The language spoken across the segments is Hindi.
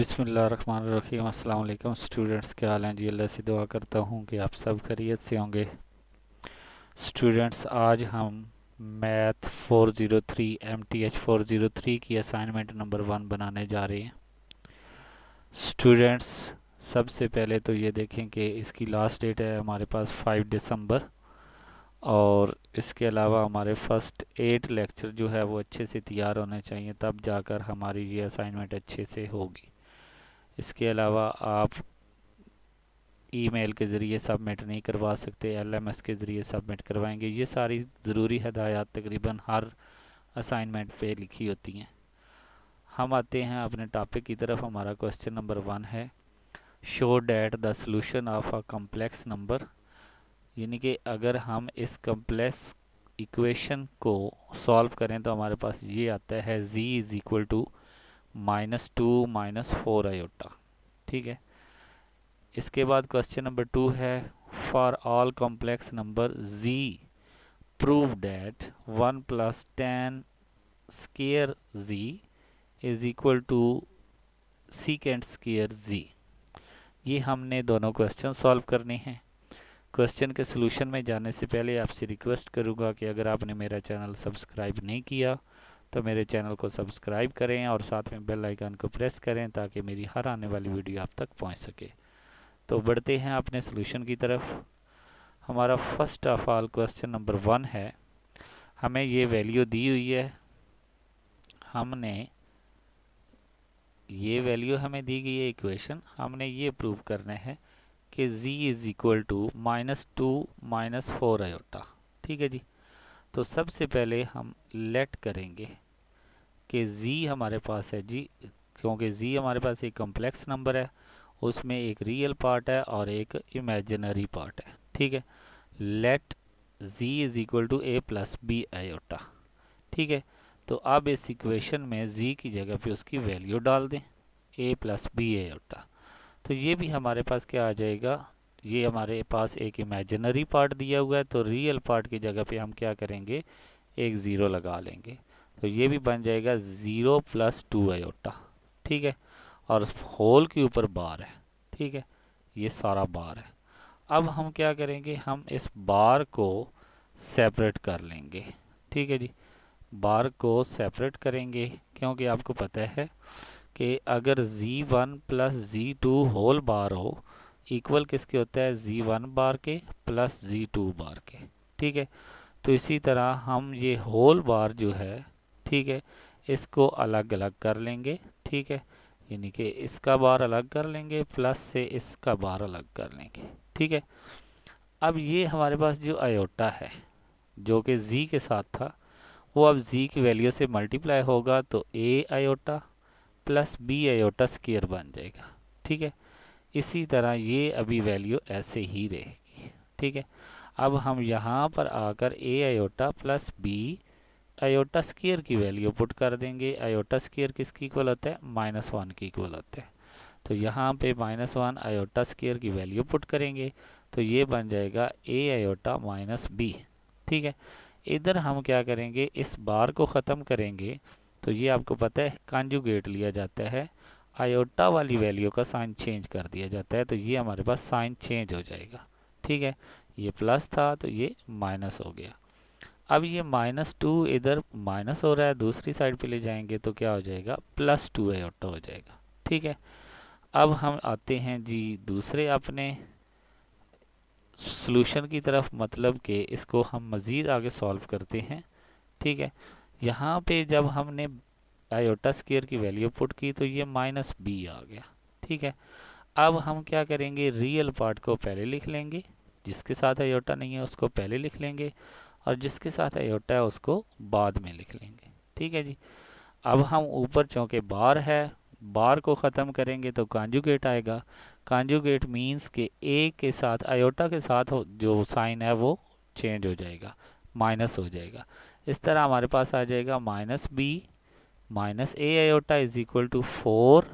रिम अल्लाम स्टूडेंट्स क्या हाल हैं जी अल्लाह से दुआ करता हूँ कि आप सब खरीत से होंगे स्टूडेंट्स आज हम math 403 zero three M T H four zero three की असाइनमेंट नंबर वन बनाने जा रहे हैं स्टूडेंट्स सबसे पहले तो ये देखें कि इसकी लास्ट डेट है हमारे पास फाइव दिसंबर और इसके अलावा हमारे फर्स्ट एट लेक्चर जो है वो अच्छे से तैयार होने चाहिए तब जाकर हमारी ये असाइनमेंट अच्छे से होगी इसके अलावा आप ईमेल के ज़रिए सबमिट नहीं करवा सकते एलएमएस के ज़रिए सबमिट करवाएंगे ये सारी ज़रूरी हदायत तकरीबन हर असाइनमेंट पे लिखी होती हैं हम आते हैं अपने टॉपिक की तरफ हमारा क्वेश्चन नंबर वन है show that the solution of a complex number यानी कि अगर हम इस कम्प्लेक्स इक्वेशन को सॉल्व करें तो हमारे पास ये आता है z is equal to minus two minus four iota ठीक है इसके बाद क्वेश्चन नंबर टू है for all complex number z prove that one plus tan square z is equal to secant square z ये हमने दोनों क्वेश्चन सॉल्व करने हैं क्वेश्चन के सोल्यूशन में जाने से पहले आपसे रिक्वेस्ट करूँगा कि अगर आपने मेरा चैनल सब्सक्राइब नहीं किया तो मेरे चैनल को सब्सक्राइब करें और साथ में बेल आइकन को प्रेस करें ताकि मेरी हर आने वाली वीडियो आप तक पहुंच सके तो बढ़ते हैं अपने सोल्यूशन की तरफ हमारा first of all question number one है हमें ये वैल्यू दी हुई है हमने ये वैल्यू हमें दी गई है इक्वेशन हमने ये प्रूव करना है कि z is equal to minus two minus four iota ठीक है जी तो सबसे पहले हम लेट करेंगे कि जी हमारे पास है जी क्योंकि जी हमारे पास एक कम्प्लेक्स नंबर है उसमें एक रियल पार्ट है और एक इमेजिनरी पार्ट है ठीक है let z is equal to a plus b iota ठीक है तो अब इस इक्वेशन में जी की जगह पे उसकी वैल्यू डाल दें ए प्लस बी आयोटा तो ये भी हमारे पास क्या आ जाएगा ये हमारे पास एक इमेजिनरी पार्ट दिया हुआ है तो रियल पार्ट की जगह पे हम क्या करेंगे एक ज़ीरो लगा लेंगे तो ये भी बन जाएगा ज़ीरो प्लस टू आयोटा ठीक है और होल के ऊपर बार है ठीक है ये सारा बार है अब हम क्या करेंगे हम इस बार को सेपरेट कर लेंगे ठीक है जी बार को सेपरेट करेंगे क्योंकि आपको पता है कि अगर z1 one plus z two whole bar हो इक्वल किसके होता है z1 बार के प्लस z2 बार के ठीक है तो इसी तरह हम ये होल बार जो है ठीक है इसको अलग अलग कर लेंगे ठीक है यानी कि इसका बार अलग कर लेंगे प्लस से इसका बार अलग कर लेंगे ठीक है अब ये हमारे पास जो आयोटा है जो कि जी के साथ था वो अब जी की वैल्यू से मल्टीप्लाई होगा तो a iota plus b iota square बन जाएगा ठीक है इसी तरह ये अभी वैल्यू ऐसे ही रहेगी ठीक है अब हम यहाँ पर आकर a iota plus b iota square की वैल्यू पुट कर देंगे आयोटा स्केयर किसकी इक्वल होता है माइनस वन की इक्वल होता है तो यहाँ पे माइनस वन आयोटा स्केयर की वैल्यू पुट करेंगे तो ये बन जाएगा ए आयोटा माइनस बी ठीक है इधर हम क्या करेंगे इस बार को ख़त्म करेंगे तो ये आपको पता है कॉन्जुगेट लिया जाता है आयोटा वाली वैल्यू का साइन चेंज कर दिया जाता है तो ये हमारे पास साइन चेंज हो जाएगा ठीक है ये प्लस था तो ये माइनस हो गया अब ये माइनस टू इधर माइनस हो रहा है दूसरी साइड पे ले जाएंगे तो क्या हो जाएगा प्लस टू आयोटा हो जाएगा ठीक है अब हम आते हैं जी दूसरे अपने सॉल्यूशन की तरफ मतलब के इसको हम मज़ीद आगे सॉल्व करते हैं ठीक है यहाँ पे जब हमने आयोटा स्केयर की वैल्यू पुट की तो ये माइनस बी आ गया ठीक है अब हम क्या करेंगे रियल पार्ट को पहले लिख लेंगे जिसके साथ आयोटा नहीं है उसको पहले लिख लेंगे और जिसके साथ एयोटा है उसको बाद में लिख लेंगे ठीक है जी अब हम ऊपर चौंके बार है बार को ख़त्म करेंगे तो कांजुगेट आएगा कांजुगेट मींस के ए के साथ अयोटा के साथ हो जो साइन है वो चेंज हो जाएगा माइनस हो जाएगा इस तरह हमारे पास आ जाएगा minus b minus a iota is equal to four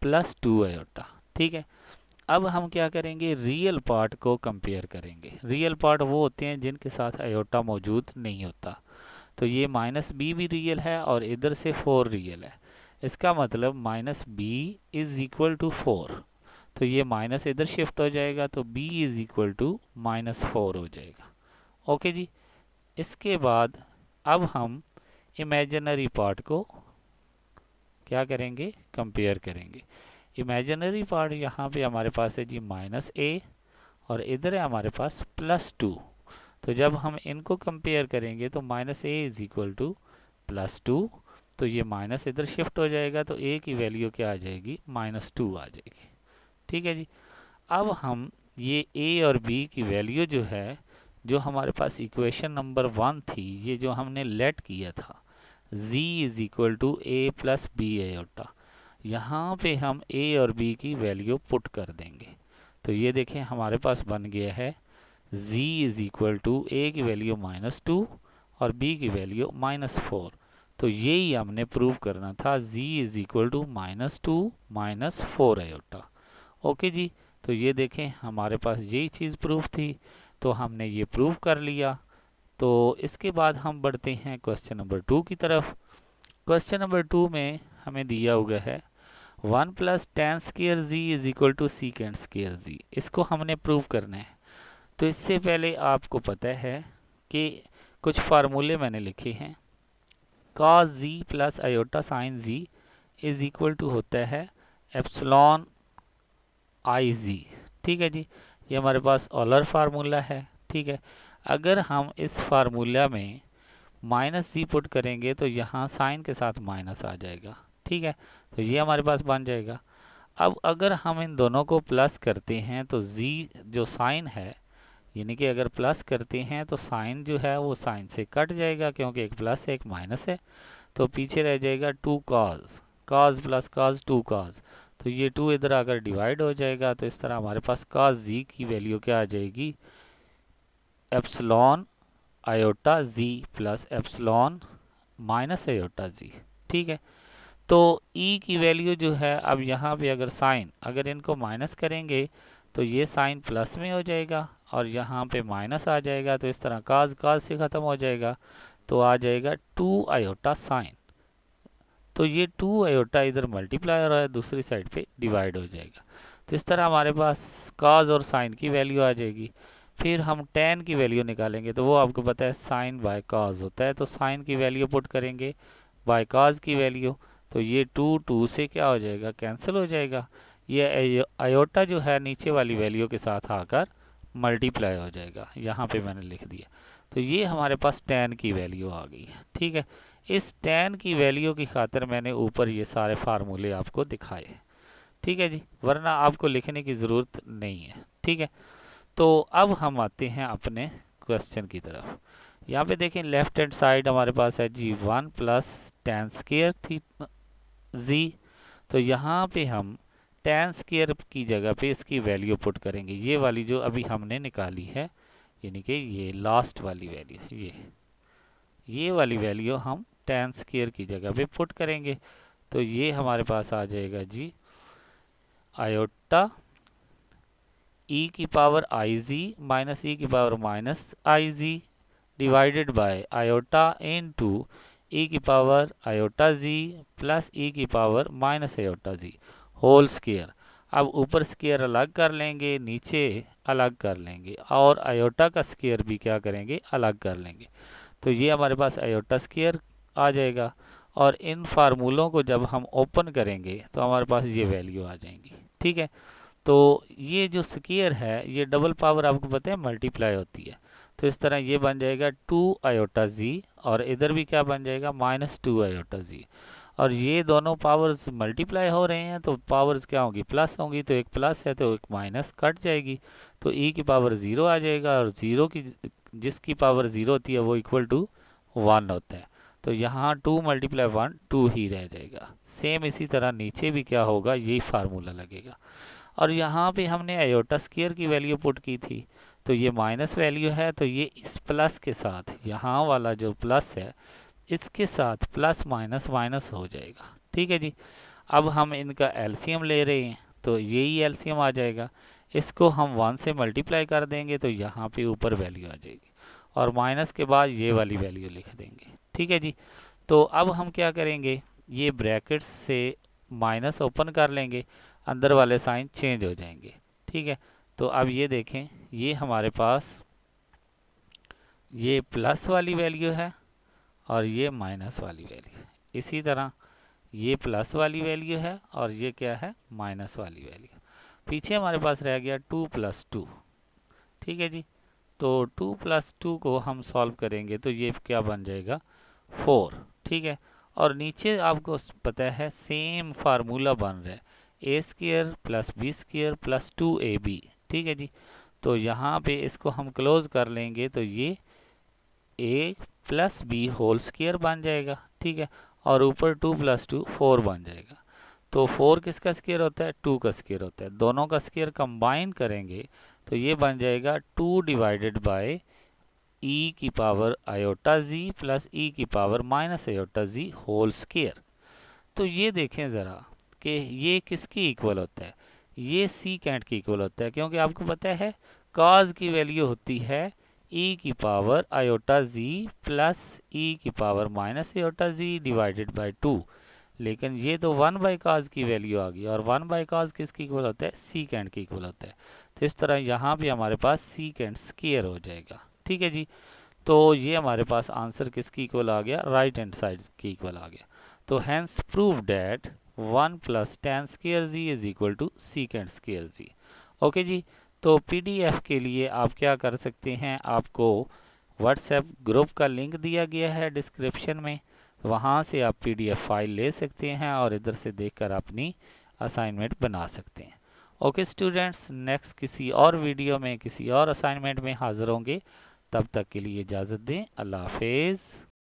plus two iota ठीक है अब हम क्या करेंगे रियल पार्ट को कंपेयर करेंगे रियल पार्ट वो होते हैं जिनके साथ आयोटा मौजूद नहीं होता तो ये माइनस बी भी रियल है और इधर से फोर रियल है इसका मतलब minus b is equal to four तो ये माइनस इधर शिफ्ट हो जाएगा तो b is equal to minus four हो जाएगा ओके जी इसके बाद अब हम इमेजनरी पार्ट को क्या करेंगे कंपेयर करेंगे इमेजनरी पार्ट यहाँ पे हमारे पास है जी माइनस ए और इधर है हमारे पास प्लस टू तो जब हम इनको कंपेयर करेंगे तो minus a is equal to plus two तो ये माइनस इधर शिफ्ट हो जाएगा तो ए की वैल्यू क्या आ जाएगी माइनस टू आ जाएगी ठीक है जी अब हम ये ए और बी की वैल्यू जो है जो हमारे पास इक्वेशन नंबर वन थी ये जो हमने लेट किया था z is equal to a plus b eta यहाँ पे हम ए और बी की वैल्यू पुट कर देंगे तो ये देखें हमारे पास बन गया है z is equal to a की वैल्यू माइनस टू और b की वैल्यू माइनस फोर तो यही हमने प्रूव करना था z is equal to minus two minus four iota okay जी तो ये देखें हमारे पास यही चीज़ प्रूफ थी तो हमने ये प्रूव कर लिया तो इसके बाद हम बढ़ते हैं क्वेश्चन नंबर टू की तरफ क्वेश्चन नंबर टू में हमें दिया हुआ है one plus tan square z is equal to secant square z इसको हमने प्रूव करना है तो इससे पहले आपको पता है कि कुछ फार्मूले मैंने लिखे हैं का z plus iota sine z is equal to होता है एप्सलॉन आई जी ठीक है जी ये हमारे पास ऑलर फार्मूला है ठीक है अगर हम इस फार्मूला में माइनस जी पुट करेंगे तो यहाँ साइन के साथ माइनस आ जाएगा ठीक है तो ये हमारे पास बन जाएगा अब अगर हम इन दोनों को प्लस करते हैं तो जी जो साइन है यानी कि अगर प्लस करते हैं तो साइन जो है वो साइन से कट जाएगा क्योंकि एक प्लस है एक माइनस है तो पीछे रह जाएगा two cos cos plus cos two cos तो ये टू इधर अगर डिवाइड हो जाएगा तो इस तरह हमारे पास कॉज जी की वैल्यू क्या आ जाएगी epsilon iota z plus epsilon minus iota z ठीक है तो ई e की वैल्यू जो है अब यहाँ पे अगर साइन अगर इनको माइनस करेंगे तो ये साइन प्लस में हो जाएगा और यहाँ पे माइनस आ जाएगा तो इस तरह काज काज से ख़त्म हो जाएगा तो आ जाएगा टू आयोटा साइन तो ये टू आयोटा इधर मल्टीप्लाई हो रहा है दूसरी साइड पे डिवाइड हो जाएगा तो इस तरह हमारे पास काज और साइन की वैल्यू आ जाएगी फिर हम टेन की वैल्यू निकालेंगे तो वो आपको पता है साइन बाय काज होता है तो साइन की वैल्यू पुट करेंगे बाय काज की वैल्यू तो ये टू टू से क्या हो जाएगा कैंसिल हो जाएगा ये आयोटा जो है नीचे वाली वैल्यू के साथ आकर मल्टीप्लाई हो जाएगा यहाँ पे मैंने लिख दिया तो ये हमारे पास टेन की वैल्यू आ गई है ठीक है इस टेन की वैल्यू की खातर मैंने ऊपर ये सारे फार्मूले आपको दिखाए ठीक है जी वरना आपको लिखने की ज़रूरत नहीं है ठीक है तो अब हम आते हैं अपने क्वेश्चन की तरफ यहाँ पे देखें लेफ्ट हैंड साइड हमारे पास है z one plus tan square थी जी तो यहाँ पे हम टेन स्केयर की जगह पे इसकी वैल्यू पुट करेंगे ये वाली जो अभी हमने निकाली है यानी कि ये लास्ट वाली वैल्यू ये ये वाली वैल्यू हम टेन स्केयर की जगह पे पुट करेंगे तो ये हमारे पास आ जाएगा जी आयोटा ई e की power i z minus e की power minus i z divided by iota into e e की power iota z plus e की power minus iota z whole square अब ऊपर स्केयर अलग कर लेंगे नीचे अलग कर लेंगे और आयोटा का स्केयर भी क्या करेंगे अलग कर लेंगे तो ये हमारे पास आयोटा स्केयर आ जाएगा और इन फार्मूलों को जब हम ओपन करेंगे तो हमारे पास ये वैल्यू आ जाएंगी ठीक है तो ये जो स्केयर है ये डबल पावर आपको पता है मल्टीप्लाई होती है तो इस तरह ये बन जाएगा टू आयोटा जी और इधर भी क्या बन जाएगा माइनस टू आयोटा जी और ये दोनों पावर्स मल्टीप्लाई हो रहे हैं तो पावर्स क्या होंगी प्लस होंगी तो एक प्लस है तो एक माइनस कट जाएगी तो ई e की पावर ज़ीरो आ जाएगा और ज़ीरो की जिसकी पावर ज़ीरो होती है वो इक्वल टू वन होता है तो यहाँ टू मल्टीप्लाई वन टू ही रह जाएगा सेम इसी तरह नीचे भी क्या होगा यही फार्मूला लगेगा और यहाँ पे हमने आयोटा स्केयर की वैल्यू पुट की थी तो ये माइनस वैल्यू है तो ये इस प्लस के साथ यहाँ वाला जो प्लस है इसके साथ प्लस माइनस माइनस हो जाएगा ठीक है जी अब हम इनका एलसीएम ले रहे हैं तो यही एलसीएम आ जाएगा इसको हम वन से मल्टीप्लाई कर देंगे तो यहाँ पे ऊपर वैल्यू आ जाएगी और माइनस के बाद ये वाली वैल्यू लिख देंगे ठीक है जी तो अब हम क्या करेंगे ये ब्रैकेट्स से माइनस ओपन कर लेंगे अंदर वाले साइन चेंज हो जाएंगे ठीक है तो अब ये देखें ये हमारे पास ये प्लस वाली वैल्यू है और ये माइनस वाली वैल्यू है इसी तरह ये प्लस वाली वैल्यू है और ये क्या है माइनस वाली वैल्यू पीछे हमारे पास रह गया टू प्लस टू ठीक है जी तो टू प्लस टू को हम सॉल्व करेंगे तो ये क्या बन जाएगा फोर ठीक है और नीचे आपको पता है सेम फार्मूला बन रहा है a square plus b square plus two a b ठीक है जी तो यहाँ पे इसको हम क्लोज़ कर लेंगे तो ये a plus b whole square बन जाएगा ठीक है और ऊपर टू प्लस टू फोर बन जाएगा तो फोर किसका स्केयर होता है टू का स्केयर होता है दोनों का स्केयर कंबाइन करेंगे तो ये बन जाएगा टू डिवाइडेड बाय ई की power iota z plus e की power minus iota z whole square तो ये देखें ज़रा कि ये किसकी इक्वल होता है ये सी कैंट के इक्वल होता है क्योंकि आपको पता है कॉज की वैल्यू होती है ई e की power iota z plus e की power minus iota z divided by two लेकिन ये तो वन बाई काज की वैल्यू आ गई और वन बाई काज किसके इक्वल होता है सी कैंट के इक्वल होता है तो इस तरह यहाँ भी हमारे पास सी कैंट स्केयर हो जाएगा ठीक है जी तो ये हमारे पास आंसर किसकी इक्वल आ गया राइट हैंड साइड की इक्वल आ गया तो hence prove that one plus tan square z is equal to secant square z okay जी तो पीडीएफ के लिए आप क्या कर सकते हैं आपको व्हाट्सएप ग्रुप का लिंक दिया गया है डिस्क्रिप्शन में वहाँ से आप पीडीएफ फाइल ले सकते हैं और इधर से देखकर अपनी असाइनमेंट बना सकते हैं ओके स्टूडेंट्स नेक्स्ट किसी और वीडियो में किसी और असाइनमेंट में हाज़िर होंगे तब तक के लिए इजाज़त दें अल्लाह हाफिज़